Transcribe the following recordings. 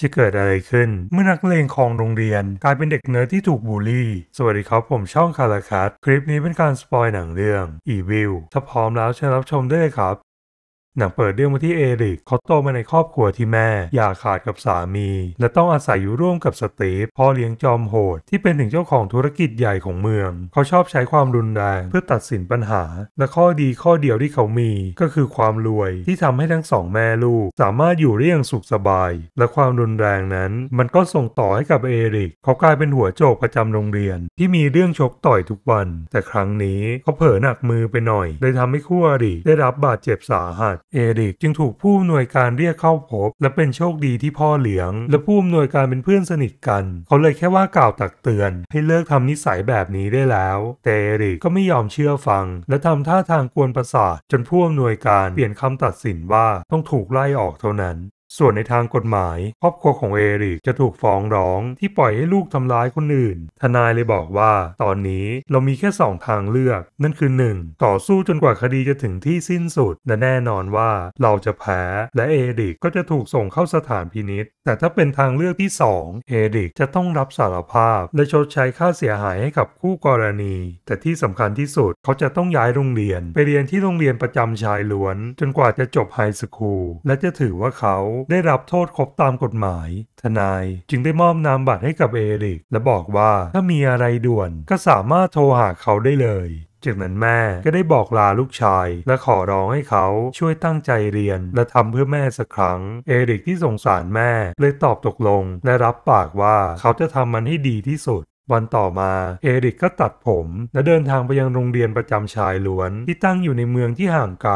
จะเกิดอะไรขึ้น เมื่อนักเลงของโรงเรียน กลายเป็นเด็กเนิร์ดที่ถูกบูลลี่ สวัสดีครับ ผมช่องคาราคัตคลิปนี้เป็นการสปอยหนังเรื่อง Evil ถ้าพร้อมแล้วเชิญรับชมได้เลยครับหนังเปิดเรื่องมาที่เอริกเขาโตมาในครอบครัวที่แม่อย่าขาดกับสามี และต้องอาศัยอยู่ร่วมกับสตีฟพ่อเลี้ยงจอมโหด ที่เป็นถึงเจ้าของธุรกิจใหญ่ของเมืองเขาชอบใช้ความรุนแรงเพื่อตัดสินปัญหาและข้อดีข้อเดียวที่เขามีก็คือความรวยที่ทำให้ทั้งสองแม่ลูกสามารถอยู่ได้อย่างสุขสบาย และความรุนแรงนั้นมันก็ส่งต่อให้กับเอริกเขากลายเป็นหัวโจกประจำโรงเรียน ที่มีเรื่องชกต่อยทุกวัน แต่ครั้งนี้เขาเผลอหนักมือไปหน่อยเลยทำให้คู่อริได้รับบาดเจ็บสาหัสเอริกจึงถูกผู้อำนวยการเรียกเข้าพบ และเป็นโชคดีที่พ่อเหลืองและผู้อำนวยการเป็นเพื่อนสนิทกัน เขาเลยแค่ว่ากล่าวตักเตือน ให้เลิกทำนิสัยแบบนี้ได้แล้ว แต่เอริกก็ไม่ยอมเชื่อฟัง และทำท่าทางกวนประสาท จนผู้อำนวยการเปลี่ยนคำตัดสินว่าต้องถูกไล่ออกเท่านั้นส่วนในทางกฎหมายครอบครัวของ เอริกจะถูกฟ้องร้องที่ปล่อยให้ลูกทำร้ายคนอื่น ทนายเลยบอกว่า ตอนนี้เรามีแค่2ทางเลือก นั่นคือ 1. ต่อสู้จนกว่าคดีจะถึงที่สิ้นสุดและแน่นอนว่า เราจะแพ้ และเอริกก็จะถูกส่งเข้าสถานพินิษแต่ถ้าเป็นทางเลือกที่ 2 เอริก จะต้องรับสารภาพ และชดใช้ค่าเสียหายให้กับคู่กรณี แต่ที่สำคัญที่สุดเขาจะต้องย้ายโรงเรียน ไปเรียนที่โรงเรียนประจำชายล้วน จนกว่าจะจบไฮสคูลและจะถือว่าเขาได้รับโทษครบตามกฎหมาย ทนายจึงได้มอบนามบัตรให้กับเอริก และบอกว่าถ้ามีอะไรด่วน ก็สามารถโทรหาเขาได้เลย จากนั้นแม่ก็ได้บอกลาลูกชาย และขอร้องให้เขาช่วยตั้งใจเรียนและทำเพื่อแม่สักครั้ง เอริกที่สงสารแม่ เลยตอบตกลงและรับปากว่าเขาจะทำมันให้ดีที่สุดวันต่อมาเอริกก็ตัดผม และเดินทางไปยังโรงเรียนประจำชายล้วนที่ตั้งอยู่ในเมืองที่ห่างไกล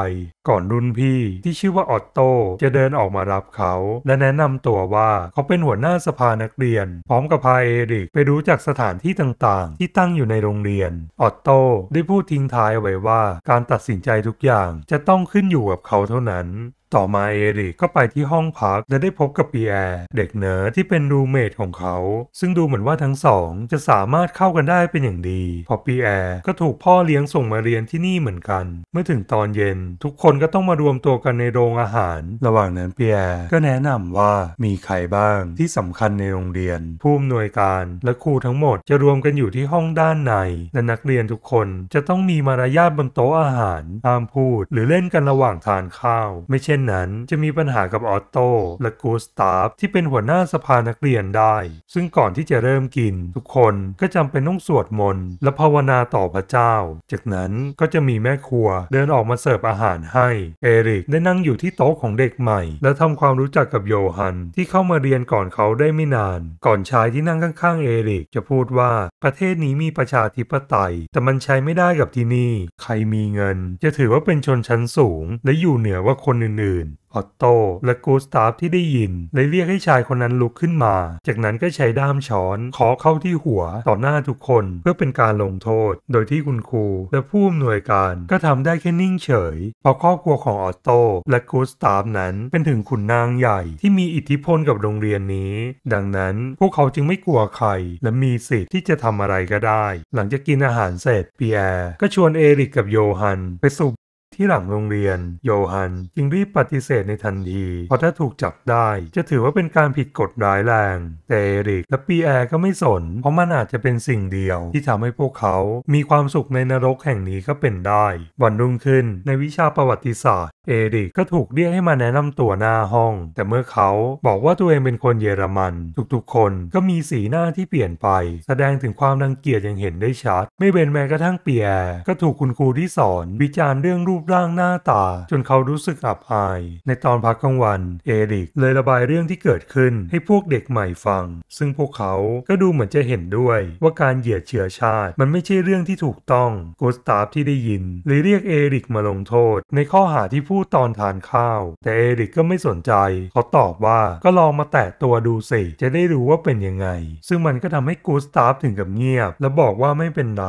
ก่อนรุ่นพี่ที่ชื่อว่าออตโต จะเดินออกมารับเขา และแนะนำตัวว่าเขาเป็นหัวหน้าสภานักเรียน พร้อมกับพาเอริกไปรู้จักสถานที่ต่างๆ ที่ตั้งอยู่ในโรงเรียนออตโตได้พูดทิ้งท้ายไว้ว่าการตัดสินใจทุกอย่างจะต้องขึ้นอยู่กับเขาเท่านั้นต่อมาเอริกก็ไปที่ห้องพัก และได้พบกับปีแอร์เด็กเนิร์ดที่เป็นรูเมทของเขา ซึ่งดูเหมือนว่าทั้งสองจะสามารถเข้ากันได้เป็นอย่างดี พอปีแอร์ก็ถูกพ่อเลี้ยงส่งมาเรียนที่นี่เหมือนกัน เมื่อถึงตอนเย็น ทุกคนก็ต้องมารวมตัวกันในโรงอาหาร ระหว่างนั้นปีแอร์ก็แนะนำว่ามีใครบ้างที่สำคัญในโรงเรียนผู้อำนวยการ และครูทั้งหมดจะรวมกันอยู่ที่ห้องด้านใน และนักเรียนทุกคนจะต้องมีมารยาทบนโต๊ะอาหารห้ามพูดหรือเล่นกันระหว่างทานข้าว ไม่เช่นนนั้นจะมีปัญหากับออตโตและกูสตาฟที่เป็นหัวหน้าสภานักเรียนได้ ซึ่งก่อนที่จะเริ่มกิน ทุกคนก็จำเป็นต้องสวดมนต์และภาวนาต่อพระเจ้า จากนั้นก็จะมีแม่ครัวเดินออกมาเสิร์ฟอาหารให้ เอริกได้นั่งอยู่ที่โต๊ะของเด็กใหม่และทำความรู้จักกับโยฮัน ที่เข้ามาเรียนก่อนเขาได้ไม่นาน ก่อนชายที่นั่งข้าง ๆ เอริกจะพูดว่าประเทศนี้มีประชาธิปไตย แต่มันใช้ไม่ได้กับที่นี่ ใครมีเงิน จะถือว่าเป็นชนชั้นสูงและอยู่เหนือว่าคนอื่นอื่นออตโตและกูสตาฟที่ได้ยินเลยเรียกให้ชายคนนั้นลุกขึ้นมา จากนั้นก็ใช้ด้ามช้อนเคาะเข้าที่หัว ต่อหน้าทุกคนเพื่อเป็นการลงโทษ โดยที่คุณครูและผู้อำนวยการก็ทำได้แค่นิ่งเฉย เพราะครอบครัวของออตโตและกูสตาฟนั้น เป็นถึงขุนนางใหญ่ ที่มีอิทธิพลกับโรงเรียนนี้ ดังนั้นพวกเขาจึงไม่กลัวใครและมีสิทธิ์ที่จะทำอะไรก็ได้ หลังจากกินอาหารเสร็จปีแอร์ก็ชวนเอริกกับโยฮันไปสูบที่หลังโรงเรียนโยฮันจึงรีบปฏิเสธในทันทีเพราะถ้าถูกจับได้จะถือว่าเป็นการผิดกฎร้ายแรง แต่เอริกและปีแอร์ก็ไม่สน เพราะมันอาจจะเป็นสิ่งเดียวที่ทำให้พวกเขามีความสุขในนรกแห่งนี้ก็เป็นได้ วันรุ่งขึ้นในวิชาประวัติศาสตร์เอริกก็ถูกเรียกให้มาแนะนำตัวหน้าห้อง แต่เมื่อเขาบอกว่าตัวเองเป็นคนเยอรมันทุก ๆคนก็มีสีหน้าที่เปลี่ยนไป แสดงถึงความรังเกียจอย่างเห็นได้ ชัด ไม่เป็นแม้กระทั่งเปียร์ก็ถูกคุณครูที่สอน วิจารณ์เรื่องรูปร่างหน้าตา จนเขารู้สึกอับอาย ในตอนพักกลางวัน เอริกเลยระบายเรื่องที่เกิดขึ้นให้พวกเด็กใหม่ฟัง ซึ่งพวกเขาก็ดูเหมือนจะเห็นด้วย ว่าการเหยียดเชื้อชาติ มันไม่ใช่เรื่องที่ถูกต้องกูสตาฟที่ได้ยินเลยเรียกเอริกมาลงโทษ ในข้อหาที่พูดตอนทานข้าว แต่เอริกก็ไม่สนใจเขาตอบว่าก็ลองมาแตะตัวดูสิ จะได้รู้ว่าเป็นยังไง ซึ่งมันก็ทำให้กูสตาฟถึงกับเงียบ และบอกว่าไม่เป็นไร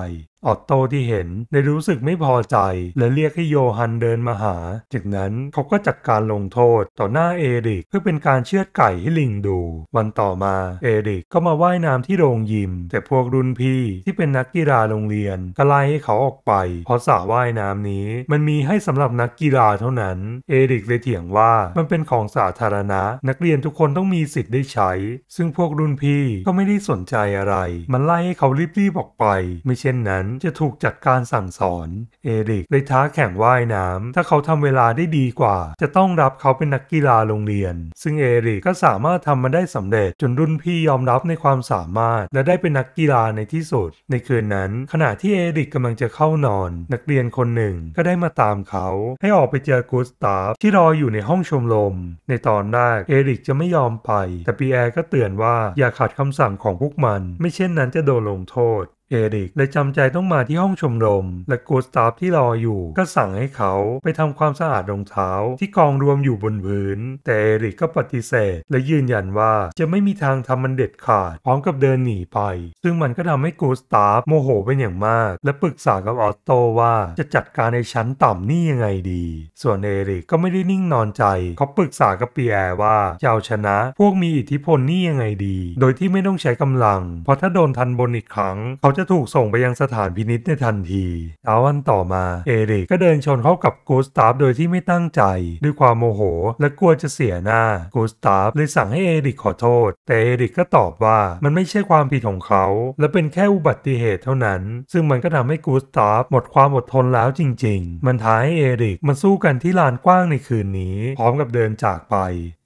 ออตโตที่เห็น ได้รู้สึกไม่พอใจ และเรียกให้โยฮันเดินมาหา จากนั้นเขาก็จัดกการลงโทษ ต่อหน้าเอริกเพื่อเป็นการเชือดไก่ให้ลิงดู วันต่อมา เอริกก็มาว่ายน้ำที่โรงยิม แต่พวกรุ่นพี่ที่เป็นนักกีฬาโรงเรียนก็ไล่ให้เขาออกไปเพราะสระว่ายน้ำนี้ มันมีให้สำหรับนักกีฬาเท่านั้น เอริกเลยเถียงว่า มันเป็นของสาธารณะนักเรียนทุกคนต้องมีสิทธิ์ได้ใช้ ซึ่งพวกรุ่นพี่ก็ไม่ได้สนใจอะไร มันไล่ให้เขารีบๆออกไป ไม่เช่นนั้นจะถูกจัดการสั่งสอน เอริกเลยท้าแข่งว่ายน้ำถ้าเขาทำเวลาได้ดีกว่า จะต้องรับเขาเป็นนักกีฬาโรงเรียน ซึ่งเอริกก็สามารถทำมันได้สำเร็จจนรุ่นพี่ยอมรับในความสามารถ และได้เป็นนักกีฬาในที่สุด ในคืนนั้น ขณะที่เอริกกำลังจะเข้านอน นักเรียนคนหนึ่งก็ได้มาตามเขา ให้ออกไปเจอกูสตาฟที่รออยู่ในห้องชมรมในตอนแรกเอริกจะไม่ยอมไป แต่ปีแอร์ก็เตือนว่าอย่าขัดคำสั่งของพวกมันไม่เช่นนั้นจะโดนลงโทษเอริกเลยจำใจต้องมาที่ห้องชมรม และกูสตาฟที่รออยู่ ก็สั่งให้เขาไปทำความสะอาดรองเท้าที่กองรวมอยู่บนพื้น แต่เอริกก็ปฏิเสธและยืนยันว่าจะไม่มีทางทำมันเด็ดขาดพร้อมกับเดินหนีไป ซึ่งมันก็ทำให้กูสตาฟโมโหเป็นอย่างมาก และปรึกษากับออตโตว่าจะจัดการในชั้นต่ำนี่ยังไงดี ส่วนเอริกก็ไม่ได้นิ่งนอนใจเขาปรึกษากับปีแอร์ว่าจะเอาชนะ พวกมีอิทธิพลนี่ยังไงดี โดยที่ไม่ต้องใช้กำลังเพราะถ้าโดนทันบนอีกครั้งเขาจะะถูกส่งไปยังสถานพินิษในทันทีเช้าวันต่อมา เอริกก็เดินชนเข้ากับกูสตาฟโดยที่ไม่ตั้งใจ ด้วยความโมโห และกลัวจะเสียหน้ากูสตาฟเลยสั่งให้เอริกขอโทษ แต่เอริกก็ตอบว่ามันไม่ใช่ความผิดของเขา และเป็นแค่อุบัติเหตุเท่านั้น ซึ่งมันก็ทำให้กูสตาฟหมดความอดทนแล้วจริงๆ มันท้ายเอริกมันสู้กันที่ลานกว้างในคืนนี้ พร้อมกับเดินจากไป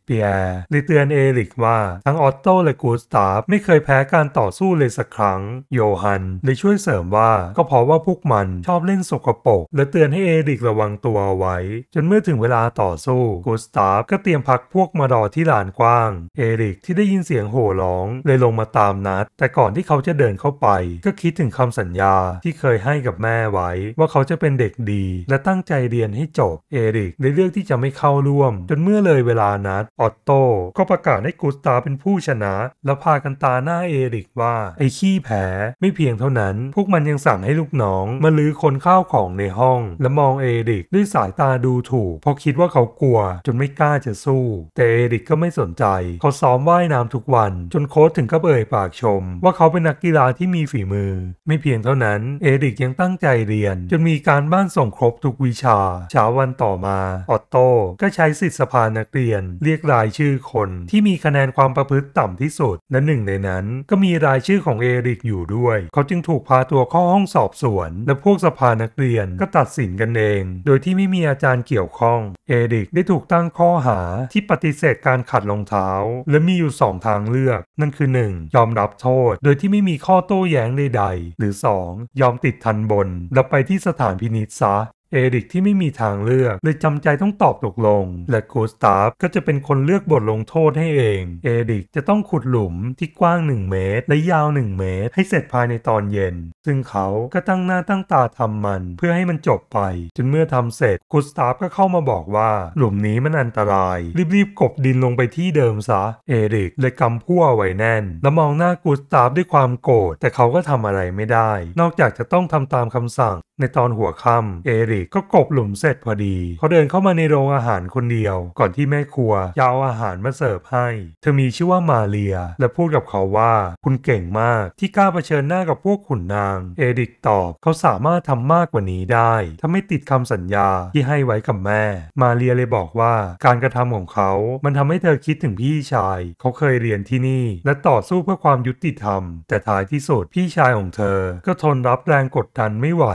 เปียร์ได้เตือนเอริกว่าทั้งออตโต และกูสตาฟไม่เคยแพ้การต่อสู้เลยสักครั้งโยฮันได้ช่วยเสริมว่าก็เพราะว่าพวกมันชอบเล่นสกปรกและเตือนให้เอริกระวังตัวไว้ จนเมื่อถึงเวลาต่อสู้กูสตาฟก็เตรียมพักพวกมารอที่ลานกว้างเอริกที่ได้ยินเสียงโห่ร้อง เลยลงมาตามนัด แต่ก่อนที่เขาจะเดินเข้าไป ก็คิดถึงคำสัญญาที่เคยให้กับแม่ไว้ ว่าเขาจะเป็นเด็กดี และตั้งใจเรียนให้จบ เอริกได้เลือกที่จะไม่เข้าร่วม จนเมื่อเลยเวลานัดออตโตก็ประกาศให้กูสตาเป็นผู้ชนะ และพากันตาหน้าเอริกว่าไอ้ขี้แผลไม่เพียงเท่านั้น พวกมันยังสั่งให้ลูกน้องมาลื้อคนข้าวของในห้อง และมองเอริกด้วยสายตาดูถูกเพราะคิดว่าเขากลัวจนไม่กล้าจะสู้แต่เอริกก็ไม่สนใจ เขาซ้อมว่ายน้ำทุกวัน จนโค้ชถึงกับเอ่ยปากชม ว่าเขาเป็นนักกีฬาที่มีฝีมือ ไม่เพียงเท่านั้น เอริกยังตั้งใจเรียน จนมีการบ้านส่งครบทุกวิชาเช้าวันต่อมาออตโตก็ใช้สิทธิสภานักเรียน เรียกรายชื่อคนที่มีคะแนนความประพฤติต่ำที่สุดและหนึ่งในนั้นก็มีรายชื่อของเอริกอยู่ด้วย เขาจึงถูกพาตัวเข้าห้องสอบสวนและพวกสภานักเรียน ก็ตัดสินกันเอง โดยที่ไม่มีอาจารย์เกี่ยวข้องเอริกได้ถูกตั้งข้อหาที่ปฏิเสธการขัดรองเท้า และมีอยู่2ทางเลือก นั่นคือ 1. ยอมรับโทษ โดยที่ไม่มีข้อโต้แย้งใดๆ หรือ 2. ยอมติดทันบน แล้วไปที่สถานพินิษซะเอริกที่ไม่มีทางเลือกเลยจำใจต้องตอบตกลงและกูสตาฟก็จะเป็นคนเลือกบทลงโทษให้เองเอริกจะต้องขุดหลุมที่กว้าง 1 เมตร และยาว 1 เมตร ให้เสร็จภายในตอนเย็น ซึ่งเขาก็ตั้งหน้าตั้งตาทำมัน เพื่อให้มันจบไป จนเมื่อทำเสร็จกูสตาฟก็เข้ามาบอกว่า หลุมนี้มันอันตรายรีบๆกบดินลงไปที่เดิมซะเอริกเลยกำพั่วไว้แน่น และมองหน้ากูสตาฟด้วยความโกรธแต่เขาก็ทำอะไรไม่ได้ นอกจากจะต้องทำตามคำสั่งในตอนหัวค่ำเอริกก็กบหลุมเสร็จพอดี เขาเดินเข้ามาในโรงอาหารคนเดียว ก่อนที่แม่ครัวจะเอาอาหารมาเสิร์ฟให้ เธอมีชื่อว่ามาเรีย และพูดกับเขาว่าคุณเก่งมากที่กล้าเผชิญหน้ากับพวกขุนนาง เอริกตอบเขาสามารถทำมากกว่านี้ได้ถ้าไม่ติดคำสัญญาที่ให้ไว้กับแม่ มาเรียเลยบอกว่า การกระทำของเขา มันทำให้เธอคิดถึงพี่ชาย เขาเคยเรียนที่นี่และต่อสู้เพื่อความยุติธรรม แต่ท้ายที่สุดพี่ชายของเธอ ก็ทนรับแรงกดดันไม่ไหว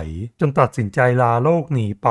จนตัดสินใจลาโลกหนีไป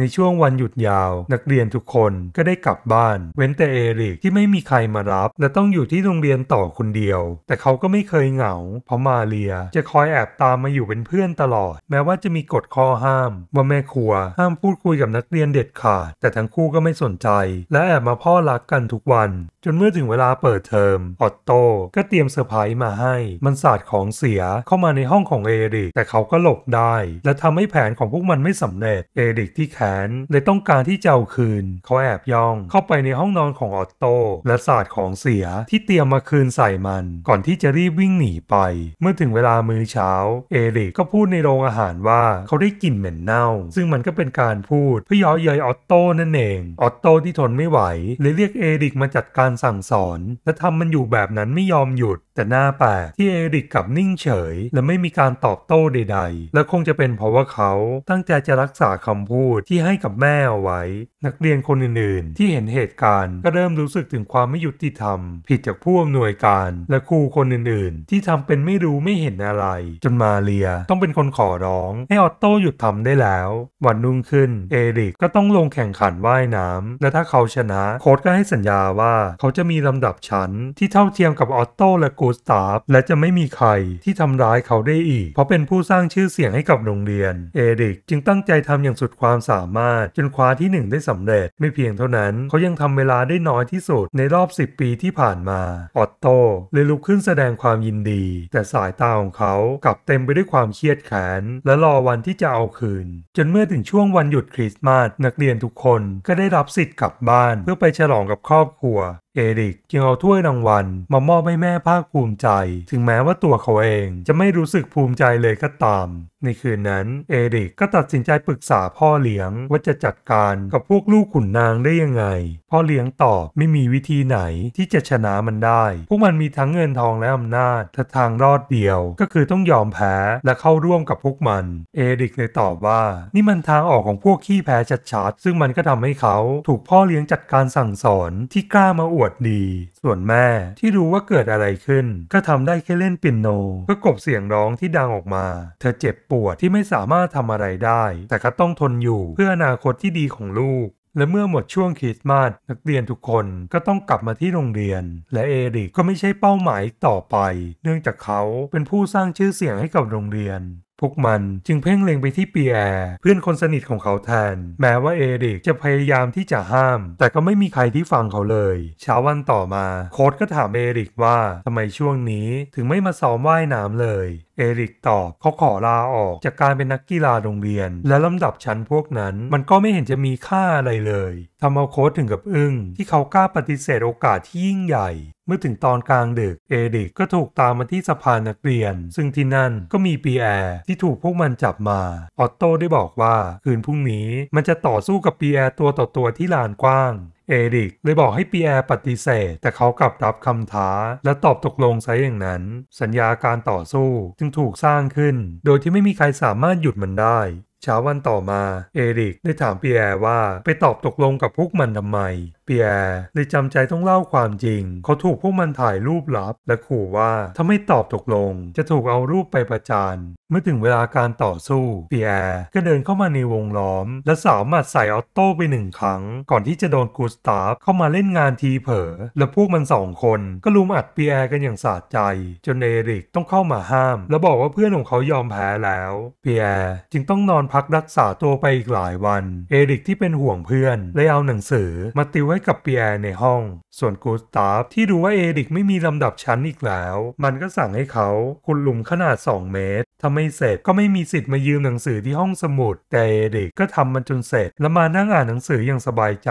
ในช่วงวันหยุดยาว นักเรียนทุกคนก็ได้กลับบ้านเว้นแต่เอริกที่ไม่มีใครมารับและต้องอยู่ที่โรงเรียนต่อคนเดียว แต่เขาก็ไม่เคยเหงา เพราะมาเรีย จะคอยแอบตามมาอยู่เป็นเพื่อนตลอด แม้ว่าจะมีกฎข้อห้ามว่าแม่ครัวห้ามพูดคุยกับนักเรียนเด็ดขาดแต่ทั้งคู่ก็ไม่สนใจ และแอบมาพ่อรักกันทุกวัน จนเมื่อถึงเวลาเปิดเทอมออตโตก็เตรียมเซอร์ไพรส์มาให้มันสาดของเสียเข้ามาในห้องของเอริก แต่เขาก็หลบได้และทำให้แผนของพวกมันไม่สำเร็จเอริกที่แคนเลยต้องการที่จะเอาคืน เขาแอบย่องเข้าไปในห้องนอนของออตโตและสาดของเสียที่เตรียมมาคืนใส่มัน ก่อนที่จะรีบวิ่งหนีไป เมื่อถึงเวลามื้อเช้า เอริกก็พูดในโรงอาหารว่าเขาได้กลิ่นเหม็นเน่า ซึ่งมันก็เป็นการพูดเพื่อย้อเย้ยออตโตนั่นเองออตโตที่ทนไม่ไหวเลยเรียกเอริกมาจัดการสั่งสอนและทำมันอยู่แบบนั้นไม่ยอมหยุดแต่หน้าแปลกที่เอริกกลับนิ่งเฉย และไม่มีการตอบโต้ใดๆ และคงจะเป็นเพราะว่าเขาตั้งใจจะรักษาคำพูดที่ให้กับแม่เอาไว้ นักเรียนคนอื่นๆที่เห็นเหตุการณ์ก็เริ่มรู้สึกถึงความไม่ยุติธรรมผิดจากผู้อำนวยการและครูคนอื่นๆที่ทำเป็นไม่รู้ไม่เห็นอะไร จนมาเรียต้องเป็นคนขอร้องให้ออตโต้หยุดทำได้แล้ว วันนุ่งขึ้นเอริกก็ต้องลงแข่งขันว่ายน้ำและถ้าเขาชนะโค้ชก็ให้สัญญาว่าเขาจะมีลำดับชั้น ที่เท่าเทียมกับออตโต้และกููสตาฟและจะไม่มีใครที่ทำร้ายเขาได้อีก เพราะเป็นผู้สร้างชื่อเสียงให้กับโรงเรียน เอริกจึงตั้งใจทำอย่างสุดความสามารถจนคว้าที่1ได้สำเร็จ ไม่เพียงเท่านั้น เขายังทำเวลาได้น้อยที่สุดในรอบ10ปีที่ผ่านมา ออตโตเลยลุกขึ้นแสดงความยินดี แต่สายตาของเขากลับเต็มไปด้วยความเครียดแขนและรอวันที่จะเอาคืน จนเมื่อถึงช่วงวันหยุดคริสต์มาสนักเรียนทุกคนก็ได้รับสิทธิ์กลับบ้านเพื่อไปฉลองกับครอบครัวเอริกจึงเอาถ้วยรางวัล มามอบให้แม่ภาคภูมิใจ ถึงแม้ว่าตัวเขาเองจะไม่รู้สึกภูมิใจเลยก็ตาม ในคืนนั้น เอริกก็ตัดสินใจปรึกษาพ่อเลี้ยงว่าจะจัดการกับพวกลูกขุนนางได้ยังไง พ่อเลี้ยงตอบไม่มีวิธีไหนที่จะชนะมันได้ พวกมันมีทั้งเงินทองและอำนาจแต่ทางรอดเดียว ก็คือต้องยอมแพ้และเข้าร่วมกับพวกมัน เอริกเลยตอบว่า นี่มันทางออกของพวกขี้แพ้ชัดๆ ซึ่งมันก็ทำให้เขา ถูกพ่อเลี้ยงจัดการสั่งสอนที่กล้ามาออวดดี ส่วนแม่ที่รู้ว่าเกิดอะไรขึ้นก็ทำได้แค่เล่นปินโนเพื่อกบเสียงร้องที่ดังออกมา เธอเจ็บปวดที่ไม่สามารถทำอะไรได้ แต่ก็ต้องทนอยู่เพื่ออนาคตที่ดีของลูก และเมื่อหมดช่วงคริสต์มาสนักเรียนทุกคนก็ต้องกลับมาที่โรงเรียน และเอริกก็ไม่ใช่เป้าหมายต่อไป เนื่องจากเขาเป็นผู้สร้างชื่อเสียงให้กับโรงเรียนพวกมันจึงเพ่งเล็งไปที่เปียร์เพื่อนคนสนิทของเขาแทน แม้ว่าเอริกจะพยายามที่จะห้ามแต่ก็ไม่มีใครที่ฟังเขาเลย เช้าวันต่อมาโค้ดก็ถามเอริกว่าทำไมช่วงนี้ถึงไม่มาซ้อมว่ายน้ำเลยเอริกตอบเขาขอลาออกจากการเป็นนักกีฬาโรงเรียน และลำดับชั้นพวกนั้นมันก็ไม่เห็นจะมีค่าอะไรเลยทำเอาโค้ชถึงกับอึง้งที่เขากล้าปฏิเสธโอกาสที่ยิ่งใหญ่ เมื่อถึงตอนกลางดึกเอริกก็ถูกตามมาที่สะพานนักเรียน ซึ่งที่นั่นก็มีปีแอร์ที่ถูกพวกมันจับมา ออตโต้ได้บอกว่า คืนพรุ่งนี้มันจะต่อสู้กับปีแอร์ตัวต่อตัวที่ลานกว้างเอริกเลยบอกให้ปีแอร์ปฏิเสธแต่เขากลับรับคำท้า และตอบตกลงซะอย่างนั้น สัญญาการต่อสู้จึงถูกสร้างขึ้น โดยที่ไม่มีใครสามารถหยุดมันได้ เช้าวันต่อมา เอริกได้ถามปีแอร์ว่า ไปตอบตกลงกับพวกมันทำไมเปียร์เลยจำใจต้องเล่าความจริง เขาถูกพวกมันถ่ายรูปลับ และขู่ว่าถ้าไม่ตอบตกลง จะถูกเอารูปไปประจานเมื่อถึงเวลาการต่อสู้ เปียร์ก็เดินเข้ามาในวงล้อม และสาวมัดใส่ออตโต้ไปหนึ่งครั้ง ก่อนที่จะโดนกูสตาฟเข้ามาเล่นงานทีเผลอและพวกมันสองคนก็ลุมอัดเปียร์กันอย่างสาดใจ จนเอริกต้องเข้ามาห้ามและบอกว่าเพื่อนของเขายอมแพ้แล้ว เปียร์จึงต้องนอนพักรักษาตัวไปอีกหลายวัน เอริกที่เป็นห่วงเพื่อนเลยเอาหนังสือมาติวให้กับเปียร์ในห้อง ส่วนกูสตาฟที่รู้ว่าเอริกไม่มีลำดับชั้นอีกแล้ว มันก็สั่งให้เขาขุดหลุมขนาด 2 เมตร ถ้าไม่เสร็จก็ไม่มีสิทธิ์มายืมหนังสือที่ห้องสมุด แต่เอริกก็ทำมันจนเสร็จ แล้วมานั่งอ่านหนังสืออย่างสบายใจ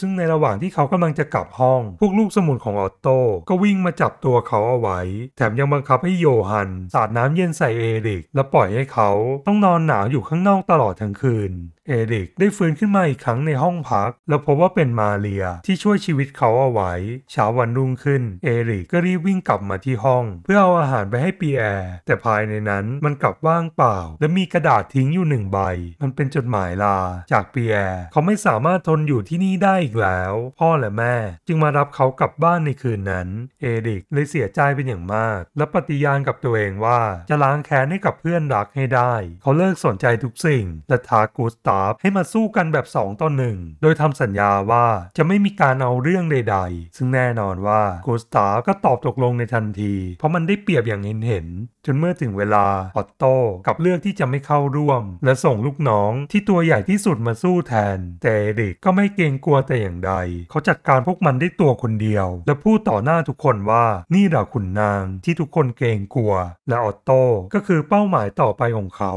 ซึ่งในระหว่างที่เขากำลังจะกลับห้อง พวกลูกสมุดของออตโต้ก็วิ่งมาจับตัวเขาเอาไว้ แถมยังบังคับให้โยฮัน สาดน้ำเย็นใส่เอริกแล้วปล่อยให้เขาต้องนอนหนาวอยู่ข้างนอกตลอดทั้งคืน เอริกได้ฟื้นขึ้นมาอีกครั้งในห้องพัก แล้วพบว่าเป็นมาเรียที่ช่วยชีวิตเขาเอาไว้เช้าวันรุ่งขึ้นเอริกก็รีบวิ่งกลับมาที่ห้อง เพื่อเอาอาหารไปให้ปีแอร์แต่ภายในนั้นมันกลับว่างเปล่า และมีกระดาษทิ้งอยู่หนึ่งใบ มันเป็นจดหมายลาจากปีแอร์เขาไม่สามารถทนอยู่ที่นี่ได้อีกแล้ว พ่อและแม่ จึงมารับเขากลับบ้านในคืนนั้นเอริกเลยเสียใจเป็นอย่างมาก และปฏิญาณกับตัวเองว่าจะล้างแค้นให้กับเพื่อนรักให้ได้ เขาเลิกสนใจทุกสิ่งและทากูสตาฟให้มาสู้กันแบบ 2ต่อหนึ่งโดยทำสัญญาว่าจะไม่มีการเอาเรื่องใดๆ ซึ่งแน่นอนว่ากูสตาฟก็ตอบตกลงในทันที เพราะมันได้เปรียบอย่างเห็นเห็นจนเมื่อถึงเวลาออตโต้กับเลือกที่จะไม่เข้าร่วม และส่งลูกน้องที่ตัวใหญ่ที่สุดมาสู้แทน แต่เด็กก็ไม่เกรงกลัวแต่อย่างใด เขาจัดการพวกมันได้ตัวคนเดียว และพูดต่อหน้าทุกคนว่านี่เราขุนนางที่ทุกคนเกรงกลัว และออตโต้ก็คือเป้าหมายต่อไปของเขา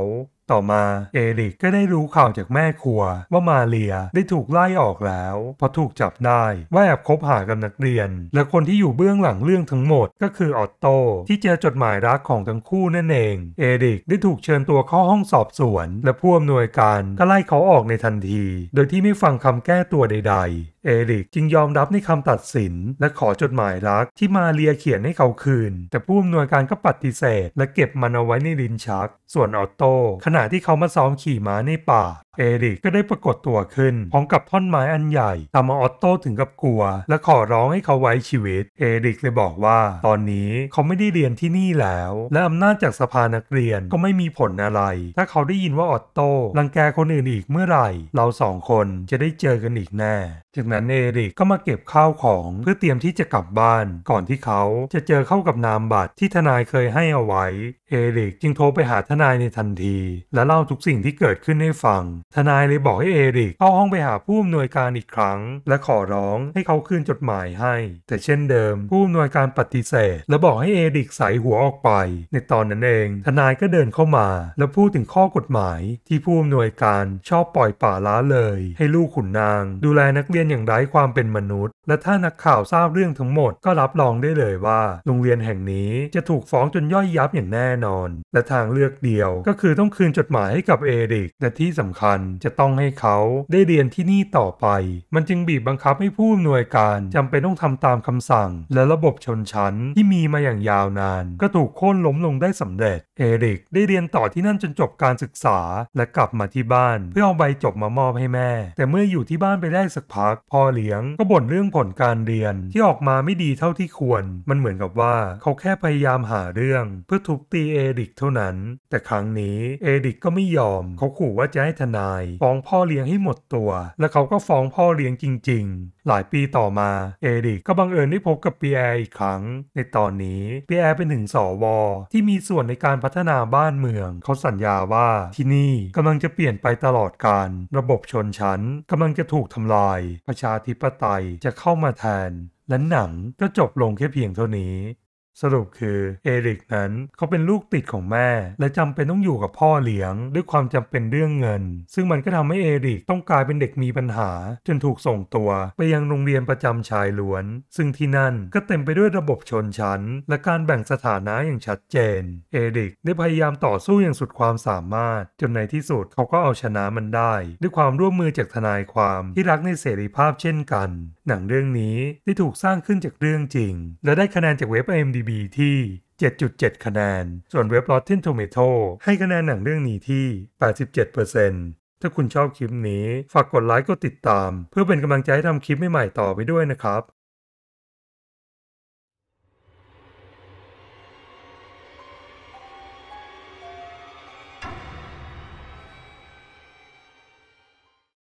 ต่อมาเอริกก็ได้รู้ข่าวจากแม่ครัวว่ามาเรียได้ถูกไล่ออกแล้วพอถูกจับได้ ว่าแอบคบหากับนักเรียน และคนที่อยู่เบื้องหลังเรื่องทั้งหมดก็คือออตโตที่เจอจดหมายรักของทั้งคู่นั่นเอง เอริกได้ถูกเชิญตัวเข้าห้องสอบสวน และผู้อำนวยการ ก็ไล่เขาออกในทันที โดยที่ไม่ฟังคำแก้ตัวใด ๆเอริกจึงยอมรับในคำตัดสินและขอจดหมายรักที่มาเรียเขียนให้เขาคืน แต่ผู้อำนวยการก็ปฏิเสธและเก็บมันเอาไว้ในลินชัก ส่วนออตโตขณะที่เขามาซ้อมขี่ม้าในป่าเอริกก็ได้ปรากฏตัวขึ้นพร้อมกับท่อนไม้อันใหญ่ทำเอาออตโต้ถึงกับกลัวและขอร้องให้เขาไว้ชีวิต เอริกเลยบอกว่า ตอนนี้เขาไม่ได้เรียนที่นี่แล้ว และอำนาจจากสภานักเรียนก็ไม่มีผลอะไร ถ้าเขาได้ยินว่าออตโต้รังแกคนอื่นอีกเมื่อไหร่เราสองคนจะได้เจอกันอีกแน่ จากนั้นเอริกก็มาเก็บข้าวของเพื่อเตรียมที่จะกลับบ้าน ก่อนที่เขาจะเจอเข้ากับนามบัตร ที่ทนายเคยให้เอาไว้เอริกจึงโทรไปหาทนายในทันที และเล่าทุกสิ่งที่เกิดขึ้นให้ฟังทนายเลยบอกให้เอริกเข้าห้องไปหาผู้อำนวยการอีกครั้ง และขอร้องให้เขาคืนจดหมายให้ แต่เช่นเดิม ผู้อำนวยการปฏิเสธ และบอกให้เอริกใส่หัวออกไป ในตอนนั้นเอง ทนายก็เดินเข้ามาและพูดถึงข้อกฎหมาย ที่ผู้อำนวยการชอบปล่อยป่าล้าเลยให้ลูกขุนนางดูแลนักเรียนอย่างไร้ความเป็นมนุษย์และถ้านักข่าวทราบเรื่องทั้งหมดก็รับรองได้เลยว่า โรงเรียนแห่งนี้จะถูกฟ้องจนย่อยยับอย่างแน่นอน และทางเลือกเดียว ก็คือต้องคืนจดหมายให้กับเอริกและที่สำคัญจะต้องให้เขาได้เรียนที่นี่ต่อไป มันจึงบีบบังคับให้ผู้อำนวยการจำเป็นต้องทำตามคำสั่ง และระบบชนชั้นที่มีมาอย่างยาวนานก็ถูกโค่นล้มลงได้สำเร็จ เอริกได้เรียนต่อที่นั่นจนจบการศึกษาและกลับมาที่บ้านเพื่อเอาใบจบมามอบให้แม่ แต่เมื่ออยู่ที่บ้านไปได้สักพักพ่อเลี้ยง ก็บ่นเรื่องผลการเรียนที่ออกมาไม่ดีเท่าที่ควร มันเหมือนกับว่าเขาแค่พยายามหาเรื่องเพื่อทุบตีเอริกเท่านั้น แต่ครั้งนี้เอริกก็ไม่ยอม เขาขู่ว่าจะให้ทนายฟ้องพ่อเลี้ยงให้หมดตัว และเขาก็ฟ้องพ่อเลี้ยงจริงหลายปีต่อมา เอริกก็บังเอิญได้พบกับปีแอร์อีกครั้ง ในตอนนี้ปีแอร์เป็นถึงสวที่มีส่วนในการพัฒนาบ้านเมือง เขาสัญญาว่าที่นี่กำลังจะเปลี่ยนไปตลอดการระบบชนชั้นกำลังจะถูกทำลาย ประชาธิปไตยจะเข้ามาแทน และหนังก็จบลงแค่เพียงเท่านี้สรุปคือเอริกนั้นเขาเป็นลูกติดของแม่ และจำเป็นต้องอยู่กับพ่อเลี้ยง ด้วยความจำเป็นเรื่องเงิน ซึ่งมันก็ทำให้เอริกต้องกลายเป็นเด็กมีปัญหา จนถูกส่งตัวไปยังโรงเรียนประจำชายล้วน ซึ่งที่นั่นก็เต็มไปด้วยระบบชนชั้น และการแบ่งสถานะอย่างชัดเจนเอริกได้พยายามต่อสู้อย่างสุดความสามารถจนในที่สุดเขาก็เอาชนะมันได้ ด้วยความร่วมมือจากทนายความที่รักในเสรีภาพเช่นกันหนังเรื่องนี้ได้ถูกสร้างขึ้นจากเรื่องจริง และได้คะแนนจากเว็บ IMDb ที่ 7.7 คะแนน ส่วนเว็บ Rotten Tomato ให้คะแนนหนังเรื่องนี้ที่ 87%ถ้าคุณชอบคลิปนี้ฝากกดไลค์กดติดตาม เพื่อเป็นกำลังใจให้ทำคลิปใหม่ๆต่อไปด้วยนะครับ